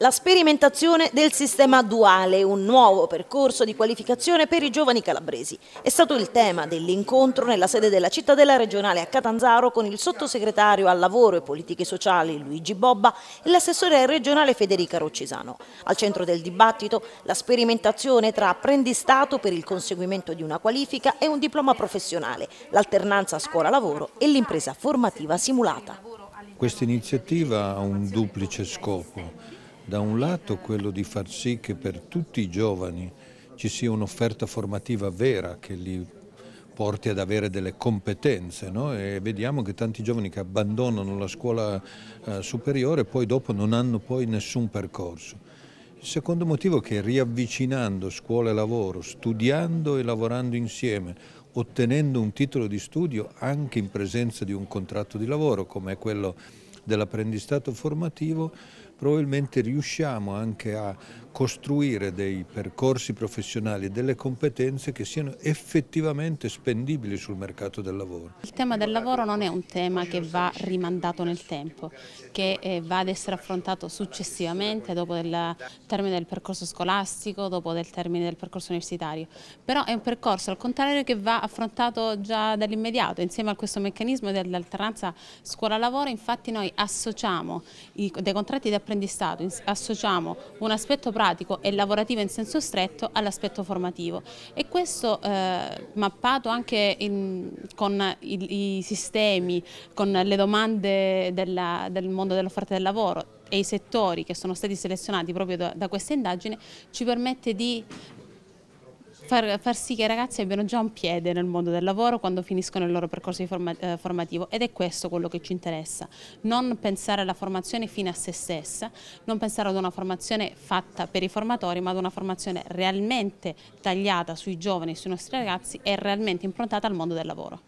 La sperimentazione del sistema duale, un nuovo percorso di qualificazione per i giovani calabresi, è stato il tema dell'incontro nella sede della cittadella regionale a Catanzaro con il sottosegretario al lavoro e politiche sociali Luigi Bobba e l'assessore regionale Federica Roccisano. Al centro del dibattito la sperimentazione tra apprendistato per il conseguimento di una qualifica e un diploma professionale, l'alternanza scuola-lavoro e l'impresa formativa simulata. Questa iniziativa ha un duplice scopo da un lato quello di far sì che per tutti i giovani ci sia un'offerta formativa vera che li porti ad avere delle competenze no? e vediamo che tanti giovani che abbandonano la scuola eh, superiore poi dopo non hanno poi nessun percorso. Il secondo motivo è che riavvicinando scuola e lavoro, studiando e lavorando insieme, ottenendo un titolo di studio anche in presenza di un contratto di lavoro come è quello dell'apprendistato formativo, probabilmente riusciamo anche a costruire dei percorsi professionali e delle competenze che siano effettivamente spendibili sul mercato del lavoro. Il tema del lavoro non è un tema che va rimandato nel tempo, che eh, va ad essere affrontato successivamente dopo il termine del percorso scolastico, dopo il termine del percorso universitario, però è un percorso al contrario che va affrontato già dall'immediato, insieme a questo meccanismo dell'alternanza scuola-lavoro infatti noi associamo dei contratti di apprendistato, associamo un aspetto pratico pratico e lavorativo in senso stretto all'aspetto formativo e questo eh, mappato anche in, con i, i, sistemi, con le domande della, del mondo dell'offerta del lavoro e i settori che sono stati selezionati proprio da, da questa indagine ci permette di far, far, sì che i ragazzi abbiano già un piede nel mondo del lavoro quando finiscono il loro percorso forma, eh, formativo ed è questo quello che ci interessa, non pensare alla formazione fine a se stessa, non pensare ad una formazione fatta per i formatori ma ad una formazione realmente tagliata sui giovani, sui nostri ragazzi e realmente improntata al mondo del lavoro.